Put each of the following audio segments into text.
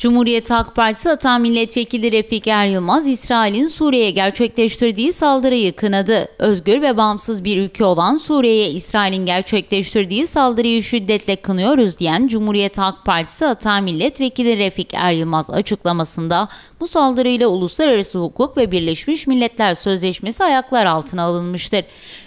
Cumhuriyet Halk Partisi atan milletvekili Refik Er Yılmaz, İsrail'in Suriye'ye gerçekleştirdiği saldırıyı kınadı. Özgür ve bağımsız bir ülke olan Suriye'ye İsrail'in gerçekleştirdiği saldırıyı şiddetle kınıyoruz diyen Cumhuriyet Halk Partisi atan milletvekili Refik Er Yılmaz açıklamasında bu saldırıyla uluslararası hukuk ve Birleşmiş Milletler Sözleşmesi ayaklar altına alınmıştır.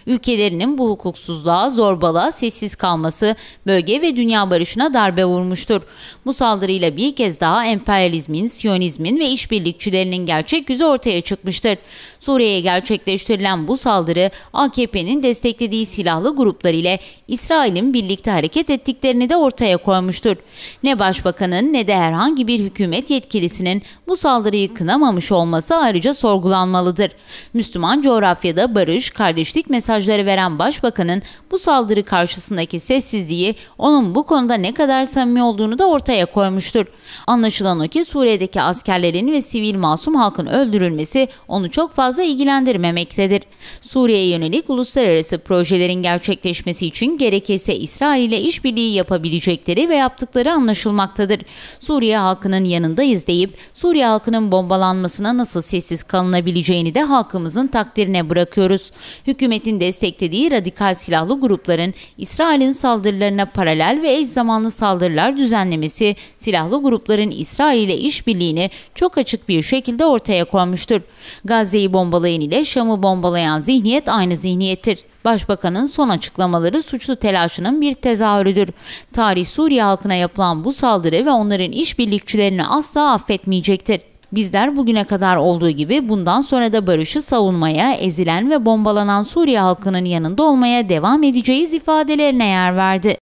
Ülkelerinin bu hukuksuzluğa, zorbalığa sessiz kalması bölge ve dünya barışına darbe vurmuştur. Bu saldırıyla bir kez daha Irak'ta emperyalizmin, siyonizmin ve işbirlikçilerinin gerçek yüzü ortaya çıkmıştır. Suriye'ye gerçekleştirilen bu saldırı AKP'nin desteklediği silahlı gruplar ile İsrail'in birlikte hareket ettiklerini de ortaya koymuştur. Ne başbakanın ne de herhangi bir hükümet yetkilisinin bu saldırıyı kınamamış olması ayrıca sorgulanmalıdır. Müslüman coğrafyada barış, kardeşlik mesajları veren başbakanın bu saldırı karşısındaki sessizliği onun bu konuda ne kadar samimi olduğunu da ortaya koymuştur. Anlaşılan Anlaşılan o ki Suriye'deki askerlerin ve sivil masum halkın öldürülmesi onu çok fazla ilgilendirmemektedir. Suriye'ye yönelik uluslararası projelerin gerçekleşmesi için gerekirse İsrail ile işbirliği yapabilecekleri ve yaptıkları anlaşılmaktadır. Suriye halkının yanındayız deyip Suriye halkının bombalanmasına nasıl sessiz kalınabileceğini de halkımızın takdirine bırakıyoruz. Hükümetin desteklediği radikal silahlı grupların İsrail'in saldırılarına paralel ve eş zamanlı saldırılar düzenlemesi silahlı grupların İsrail ile işbirliğini çok açık bir şekilde ortaya koymuştur. Gazze'yi bombalayan ile Şam'ı bombalayan zihniyet aynı zihniyettir. Başbakanın son açıklamaları suçlu telaşının bir tezahürüdür. Tarih Suriye halkına yapılan bu saldırı ve onların işbirlikçilerini asla affetmeyecektir. Bizler bugüne kadar olduğu gibi bundan sonra da barışı savunmaya, ezilen ve bombalanan Suriye halkının yanında olmaya devam edeceğiz ifadelerine yer verdi.